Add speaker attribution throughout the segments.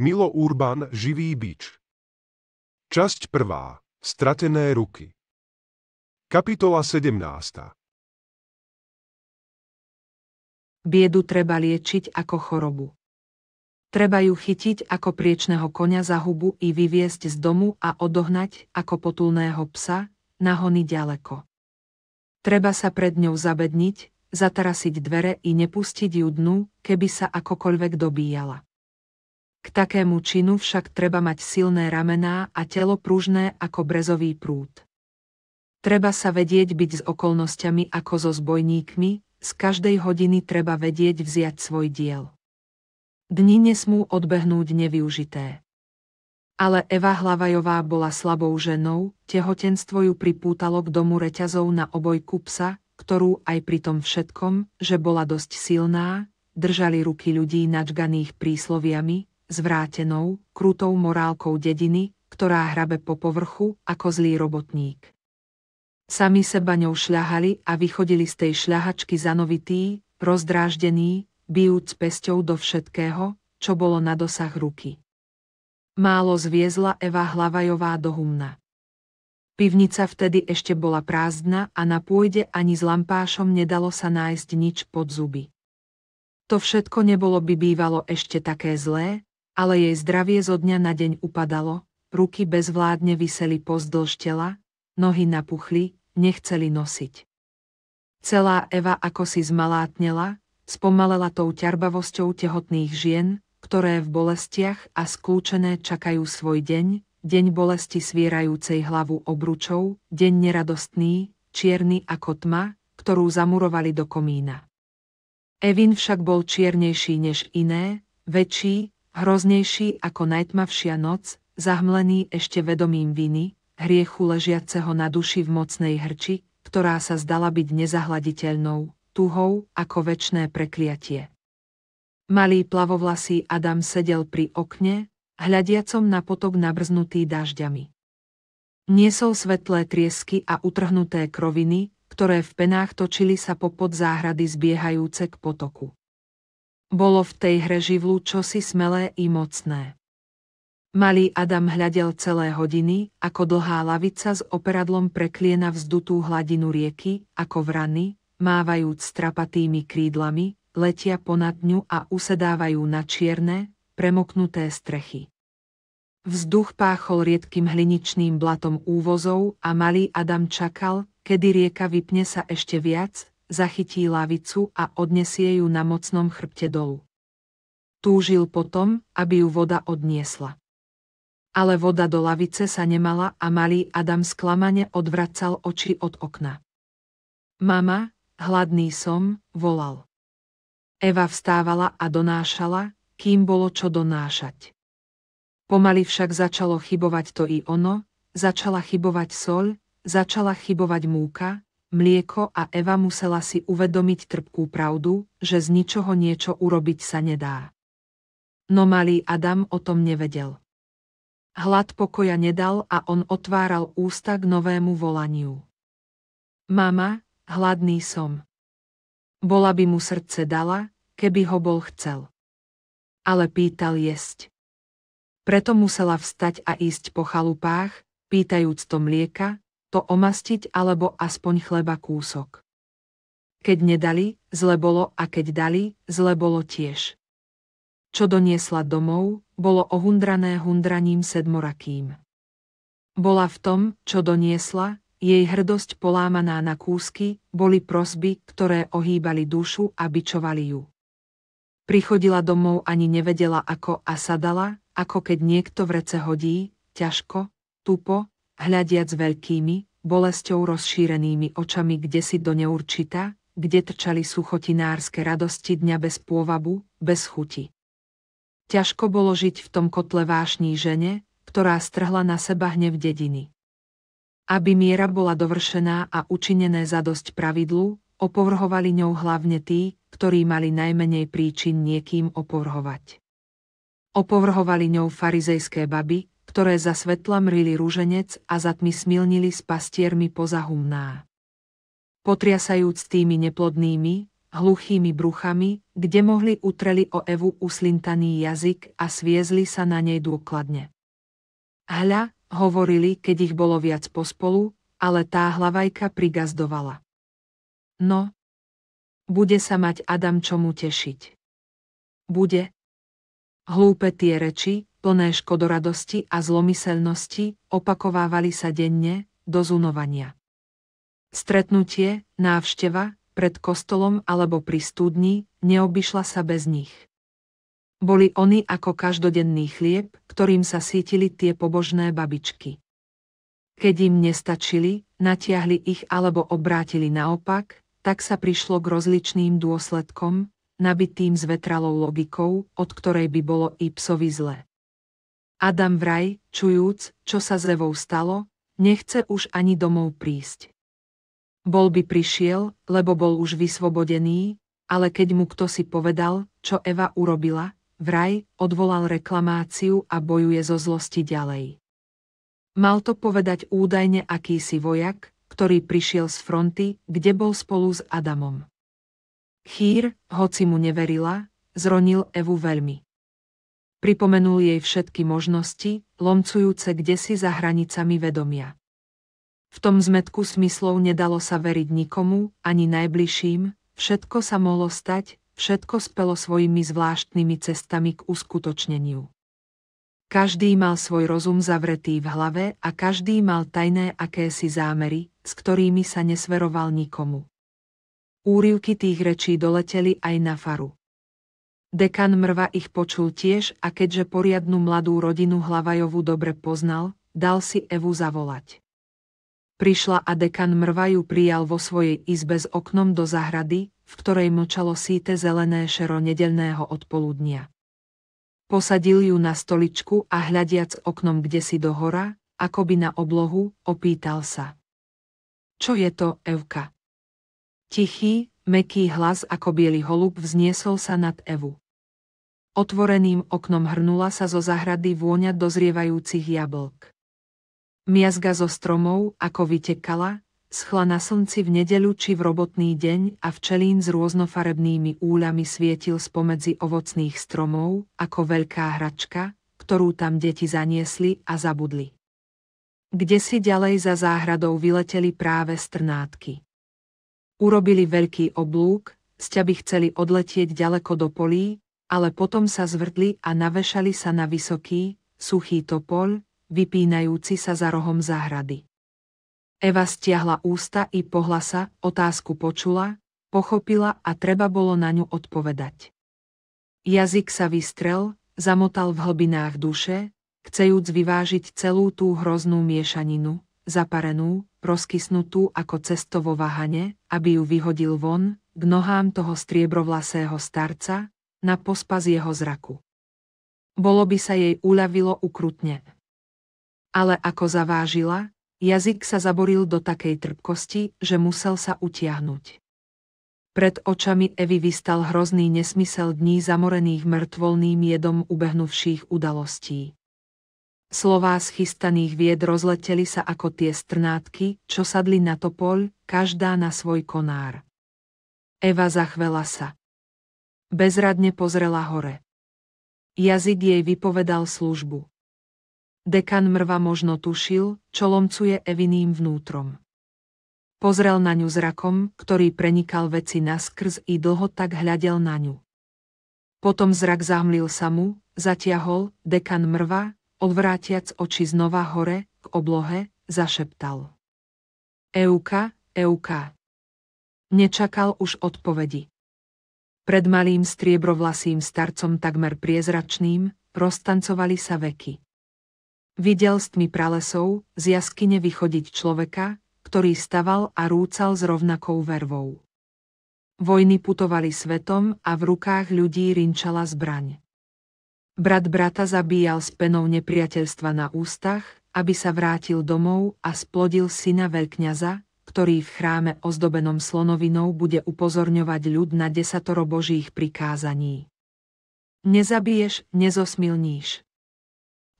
Speaker 1: Milo Urban Živý bič Časť prvá. Stratené ruky Kapitola 17. Biedu treba liečiť ako chorobu. Treba ju chytiť ako priečného konia za hubu i vyviesť z domu a odohnať ako potulného psa, nahony ďaleko. Treba sa pred ňou zabedniť, zatarasiť dvere i nepustiť ju dnu, keby sa akokoľvek dobíjala. K takému činu však treba mať silné ramená a telo pružné ako brezový prúd. Treba sa vedieť byť s okolnostiami ako so zbojníkmi, z každej hodiny treba vedieť vziať svoj diel. Dni nesmú odbehnúť nevyužité. Ale Eva Hlavajová bola slabou ženou, tehotenstvo ju pripútalo k domu reťazov na obojku psa, ktorú aj pri tom všetkom, že bola dosť silná, držali ruky ľudí načganých prísloviami, zvrátenou, krutou morálkou dediny, ktorá hrabe po povrchu ako zlý robotník. Sami seba ňou šľahali a vychodili z tej šľahačky zanovití, rozdráždení, bijúc pesťou do všetkého, čo bolo na dosah ruky. Málo zviezla Eva Hlavajová do humna. Pivnica vtedy ešte bola prázdna a na pôjde ani s lampášom nedalo sa nájsť nič pod zuby. To všetko nebolo by bývalo ešte také zlé, ale jej zdravie zo dňa na deň upadalo, ruky bezvládne vyseli pozdĺž tela, nohy napuchli, nechceli nosiť. Celá Eva ako si zmalátnela, spomalela tou ťarbavosťou tehotných žien, ktoré v bolestiach a skúčené čakajú svoj deň, deň bolesti svierajúcej hlavu obručov, deň neradostný, čierny ako tma, ktorú zamurovali do komína. Evin však bol čiernejší než iné, väčší, Hroznejší ako najtmavšia noc, zahmlený ešte vedomím viny, hriechu ležiaceho na duši v mocnej hrči, ktorá sa zdala byť nezahladiteľnou, tuhou ako väčné prekliatie. Malý plavovlasý Adam sedel pri okne, hľadiacom na potok nabrznutý dažďami. Niesol svetlé triesky a utrhnuté kroviny, ktoré v penách točili sa po podzáhrady záhrady zbiehajúce k potoku. Bolo v tej hre živlu čosi smelé i mocné. Malý Adam hľadel celé hodiny, ako dlhá lavica s operadlom prekliena vzdutú hladinu rieky, ako vrany, mávajúc strapatými krídlami, letia ponad ňu a usedávajú na čierne, premoknuté strechy. Vzduch páchol riedkým hliničným blatom úvozov a malý Adam čakal, kedy rieka vypne sa ešte viac, zachytí lavicu a odnesie ju na mocnom chrbte dolu. Túžil potom, aby ju voda odniesla. Ale voda do lavice sa nemala a malý Adam sklamane odvracal oči od okna. Mama, hladný som, volal. Eva vstávala a donášala, kým bolo čo donášať. Pomaly však začalo chybovať to i ono, začala chybovať soľ, začala chybovať múka, mlieko a Eva musela si uvedomiť trpkú pravdu, že z ničoho niečo urobiť sa nedá. No malý Adam o tom nevedel. Hlad pokoja nedal a on otváral ústa k novému volaniu. Mama, hladný som. Bola by mu srdce dala, keby ho bol chcel. Ale pýtal jesť. Preto musela vstať a ísť po chalupách, pýtajúc to mlieka, to omastiť alebo aspoň chleba kúsok. Keď nedali, zle bolo a keď dali, zle bolo tiež. Čo doniesla domov, bolo ohundrané hundraním sedmorakým. Bola v tom, čo doniesla, jej hrdosť polámaná na kúsky, boli prosby, ktoré ohýbali dušu a bičovali ju. Prichodila domov ani nevedela ako a sadala, ako keď niekto v rece hodí, ťažko, tupo, hľadiac veľkými, bolesťou rozšírenými očami kde si do neurčita, kde trčali suchotinárske radosti dňa bez pôvabu, bez chuti. Ťažko bolo žiť v tom kotle vášní žene, ktorá strhla na seba hnev dediny. Aby miera bola dovršená a učinené dosť pravidlu, opovrhovali ňou hlavne tí, ktorí mali najmenej príčin niekým opovrhovať. Opovrhovali ňou farizejské baby, ktoré za svetla mrili rúženec a za tmy smilnili s pastiermi pozahumná. Potriasajúc tými neplodnými, hluchými bruchami, kde mohli utreli o Evu uslintaný jazyk a sviezli sa na nej dôkladne. Hľa, hovorili, keď ich bolo viac pospolu, ale tá hlavajka prigazdovala. No, bude sa mať Adam čomu tešiť. Bude. Hlúpe tie reči, plné škodoradosti a zlomyselnosti, opakovávali sa denne, do zunovania. Stretnutie, návšteva, pred kostolom alebo pri studni, neobyšla sa bez nich. Boli oni ako každodenný chlieb, ktorým sa sítili tie pobožné babičky. Keď im nestačili, natiahli ich alebo obrátili naopak, tak sa prišlo k rozličným dôsledkom, nabitým zvetralou vetralou logikou, od ktorej by bolo i psovi zle. Adam vraj, čujúc, čo sa s Evou stalo, nechce už ani domov prísť. Bol by prišiel, lebo bol už vysvobodený, ale keď mu kto si povedal, čo Eva urobila, vraj, odvolal reklamáciu a bojuje zo zlosti ďalej. Mal to povedať údajne akýsi vojak, ktorý prišiel z fronty, kde bol spolu s Adamom. Chýr, hoci mu neverila, zronil Evu veľmi. Pripomenul jej všetky možnosti, lomcujúce si za hranicami vedomia. V tom zmetku smyslov nedalo sa veriť nikomu, ani najbližším, všetko sa mohlo stať, všetko spelo svojimi zvláštnymi cestami k uskutočneniu. Každý mal svoj rozum zavretý v hlave a každý mal tajné akési zámery, s ktorými sa nesveroval nikomu. Úrivky tých rečí doleteli aj na faru. Dekan Mrva ich počul tiež a keďže poriadnu mladú rodinu Hlavajovu dobre poznal, dal si Evu zavolať. Prišla a dekan Mrva ju prijal vo svojej izbe s oknom do zahrady, v ktorej mlčalo síte zelené šero nedelného odpoludnia. Posadil ju na stoličku a hľadiac oknom kde si do hora, akoby na oblohu, opýtal sa. Čo je to, Evka? Tichý, Meký hlas ako biely holub vzniesol sa nad Evu. Otvoreným oknom hrnula sa zo zahrady vôňa dozrievajúcich jablk. Miazga zo stromov, ako vytekala, schla na slnci v nedeľu či v robotný deň a včelín s rôznofarebnými úľami svietil spomedzi ovocných stromov, ako veľká hračka, ktorú tam deti zaniesli a zabudli. Kde si ďalej za záhradou vyleteli práve strnátky. Urobili veľký oblúk, by chceli odletieť ďaleko do polí, ale potom sa zvrdli a navešali sa na vysoký, suchý topol, vypínajúci sa za rohom záhrady. Eva stiahla ústa i pohlasa, otázku počula, pochopila a treba bolo na ňu odpovedať. Jazyk sa vystrel, zamotal v hlbinách duše, chcejúc vyvážiť celú tú hroznú miešaninu, zaparenú, rozkysnutú ako cesto vo vahane, aby ju vyhodil von, k nohám toho striebrovlasého starca, na pospas jeho zraku. Bolo by sa jej uľavilo ukrutne. Ale ako zavážila, jazyk sa zaboril do takej trpkosti, že musel sa utiahnuť. Pred očami Evy vystal hrozný nesmysel dní zamorených mŕtvolným jedom ubehnuvších udalostí. Slová z chystaných vied rozleteli sa ako tie strnátky, čo sadli na topoľ, každá na svoj konár. Eva zachvela sa. Bezradne pozrela hore. Jazyk jej vypovedal službu. Dekan mrva možno tušil, čo lomcuje Eviným vnútrom. Pozrel na ňu zrakom, ktorý prenikal veci naskrz i dlho tak hľadel na ňu. Potom zrak zahmlil sa mu, zatiahol, dekan mrva, odvrátiac oči znova hore, k oblohe, zašeptal. Euka, Euka. Nečakal už odpovedi. Pred malým striebrovlasým starcom takmer priezračným, prostancovali sa veky. Videl s tmy pralesov z jaskyne vychodiť človeka, ktorý staval a rúcal s rovnakou vervou. Vojny putovali svetom a v rukách ľudí rinčala zbraň. Brat brata zabíjal s penou nepriateľstva na ústach, aby sa vrátil domov a splodil syna veľkňaza, ktorý v chráme ozdobenom slonovinou bude upozorňovať ľud na desatoro božích prikázaní. Nezabiješ, nezosmilníš.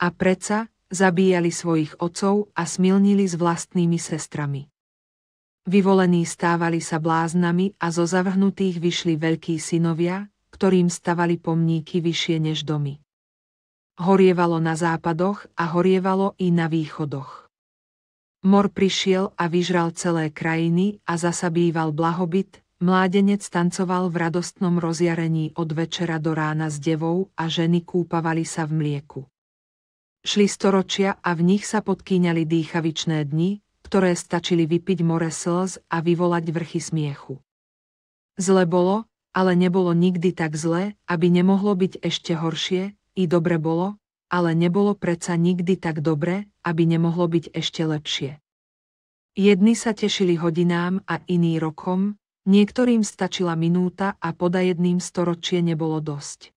Speaker 1: A predsa, zabíjali svojich otcov a smilnili s vlastnými sestrami. Vyvolení stávali sa bláznami a zo zavrhnutých vyšli veľkí synovia, ktorým stavali pomníky vyššie než domy. Horievalo na západoch a horievalo i na východoch. Mor prišiel a vyžral celé krajiny a zasabýval blahobyt, mládenec tancoval v radostnom rozjarení od večera do rána s devou a ženy kúpavali sa v mlieku. Šli storočia a v nich sa podkýňali dýchavičné dni, ktoré stačili vypiť more slz a vyvolať vrchy smiechu. Zle bolo, ale nebolo nikdy tak zle, aby nemohlo byť ešte horšie, i dobre bolo, ale nebolo predsa nikdy tak dobre, aby nemohlo byť ešte lepšie. Jedni sa tešili hodinám a iný rokom, niektorým stačila minúta a poda jedným storočie nebolo dosť.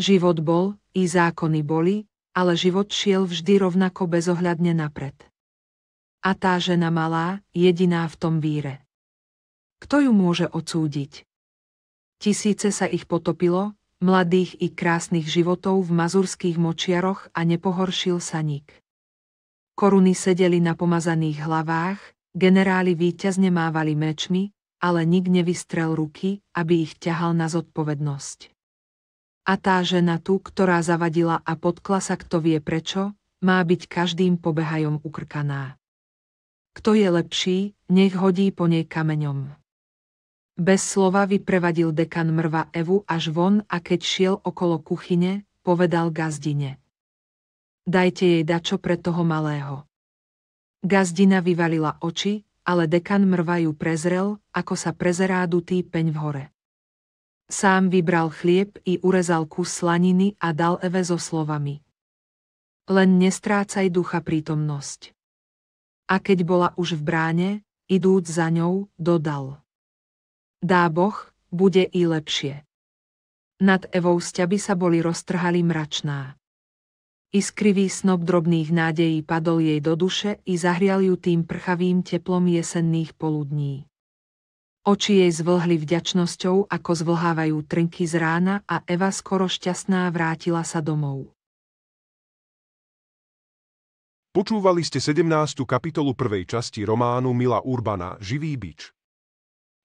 Speaker 1: Život bol, i zákony boli, ale život šiel vždy rovnako bezohľadne napred. A tá žena malá, jediná v tom víre. Kto ju môže odsúdiť? Tisíce sa ich potopilo, mladých i krásnych životov v mazurských močiaroch a nepohoršil sa nik. Koruny sedeli na pomazaných hlavách, generáli výťazne mávali mečmi, ale nik nevystrel ruky, aby ich ťahal na zodpovednosť. A tá žena tu, ktorá zavadila a podkla sa kto vie prečo, má byť každým pobehajom ukrkaná. Kto je lepší, nech hodí po nej kameňom. Bez slova vyprevadil dekan mrva Evu až von a keď šiel okolo kuchyne, povedal gazdine. Dajte jej dačo pre toho malého. Gazdina vyvalila oči, ale dekan mrva ju prezrel, ako sa prezerá dutý peň v hore. Sám vybral chlieb i urezal kus slaniny a dal Eve so slovami. Len nestrácaj ducha prítomnosť. A keď bola už v bráne, idúc za ňou, dodal dá Boh, bude i lepšie. Nad Evou sťaby sa boli roztrhali mračná. Iskrivý snop drobných nádejí padol jej do duše i zahrial ju tým prchavým teplom jesenných poludní. Oči jej zvlhli vďačnosťou, ako zvlhávajú trnky z rána a Eva skoro šťastná vrátila sa domov. Počúvali ste 17. kapitolu prvej časti románu Mila Urbana Živý bič.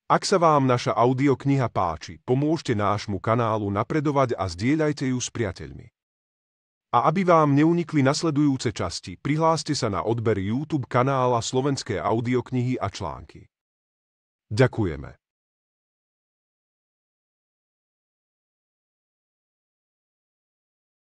Speaker 1: Ak sa vám naša audiokniha páči, pomôžte nášmu kanálu napredovať a zdieľajte ju s priateľmi. A aby vám neunikli nasledujúce časti, prihláste sa na odber YouTube kanála Slovenské audioknihy a články. Ďakujeme.